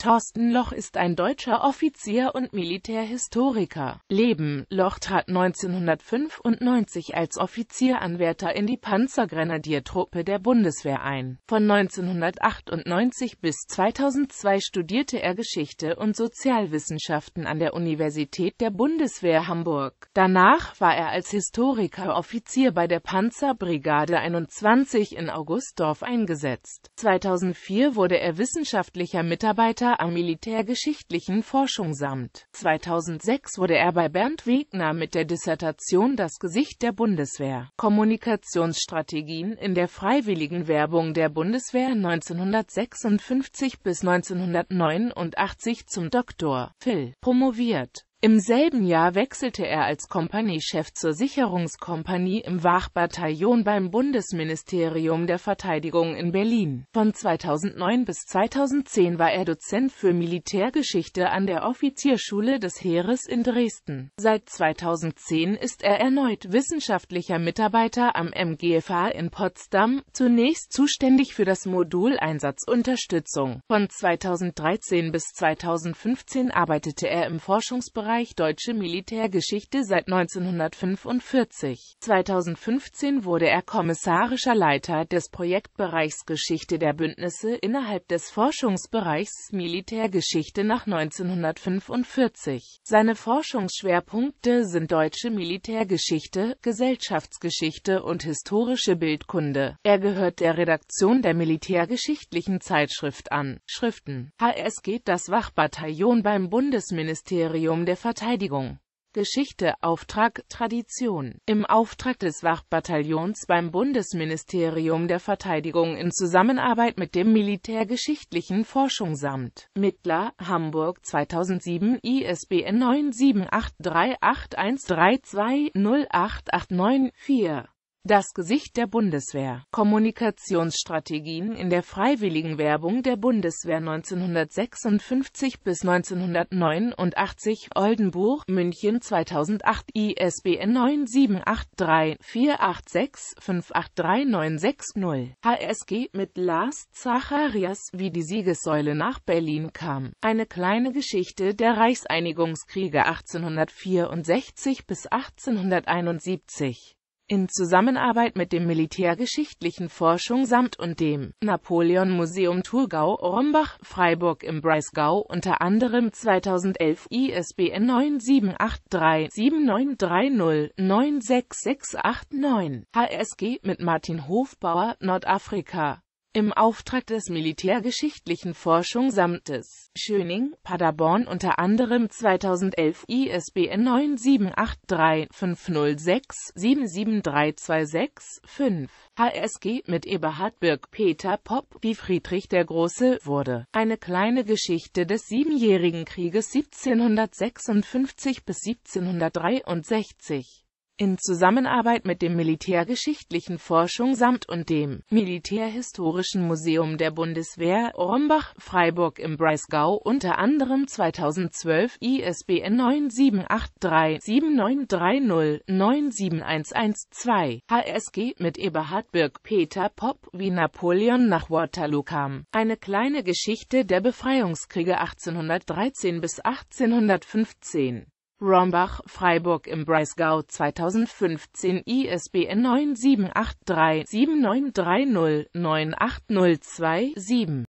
Thorsten Loch ist ein deutscher Offizier und Militärhistoriker. Leben Loch trat 1995 als Offizieranwärter in die Panzergrenadiertruppe der Bundeswehr ein. Von 1998 bis 2002 studierte er Geschichte und Sozialwissenschaften an der Universität der Bundeswehr Hamburg. Danach war er als Historiker Offizier bei der Panzerbrigade 21 in Augustdorf eingesetzt. 2004 wurde er wissenschaftlicher Mitarbeiter Professor am militärgeschichtlichen Forschungsamt. 2006 wurde er bei Bernd Wegner mit der Dissertation Das Gesicht der Bundeswehr – Kommunikationsstrategien in der freiwilligen Werbung der Bundeswehr 1956 bis 1989 zum Dr. phil. promoviert im selben Jahr wechselte er als Kompaniechef zur Sicherungskompanie im Wachbataillon beim Bundesministerium der Verteidigung in Berlin. Von 2009 bis 2010 war er Dozent für Militärgeschichte an der Offizierschule des Heeres in Dresden. Seit 2010 ist er erneut wissenschaftlicher Mitarbeiter am MGFA in Potsdam, zunächst zuständig für das Modul Einsatzunterstützung. Von 2013 bis 2015 arbeitete er im Forschungsbereich Bereich Deutsche Militärgeschichte seit 1945. 2015 wurde er kommissarischer Leiter des Projektbereichs Geschichte der Bündnisse innerhalb des Forschungsbereichs Militärgeschichte nach 1945. Seine Forschungsschwerpunkte sind deutsche Militärgeschichte, Gesellschaftsgeschichte und historische Bildkunde. Er gehört der Redaktion der militärgeschichtlichen Zeitschrift an. Schriften HS geht Das Wachbataillon beim Bundesministerium der Verteidigung. Geschichte, Auftrag, Tradition. Im Auftrag des Wachbataillons beim Bundesministerium der Verteidigung in Zusammenarbeit mit dem Militärgeschichtlichen Forschungsamt. Mittler, Hamburg 2007, ISBN 9783813208894 das Gesicht der Bundeswehr. Kommunikationsstrategien in der freiwilligen Werbung der Bundeswehr 1956 bis 1989 Oldenburg, München 2008 ISBN 9783486583960 HSG mit Lars Zacharias, wie die Siegessäule nach Berlin kam. Eine kleine Geschichte der Reichseinigungskriege 1864 bis 1871 in Zusammenarbeit mit dem Militärgeschichtlichen Forschung samt und dem Napoleon-Museum Thurgau-Rombach, Freiburg im Breisgau unter anderem 2011 ISBN 9783793096689 HSG mit Martin Hofbauer, Nordafrika im Auftrag des militärgeschichtlichen Forschung Samtes Schöning, Paderborn unter anderem 2011 ISBN 9783506-77326-5 HSG mit Eberhard Birk Peter Popp, wie Friedrich der Große wurde. Eine kleine Geschichte des Siebenjährigen Krieges 1756 bis 1763 in Zusammenarbeit mit dem Militärgeschichtlichen Forschung samt und dem Militärhistorischen Museum der Bundeswehr Rombach, Freiburg im Breisgau unter anderem 2012 ISBN 9783793097112 HSG mit Eberhard Birk Peter Popp Wie Napoleon nach Waterloo kam. Eine kleine Geschichte der Befreiungskriege 1813 bis 1815 Rombach Freiburg im Breisgau 2015 ISBN 9783793098027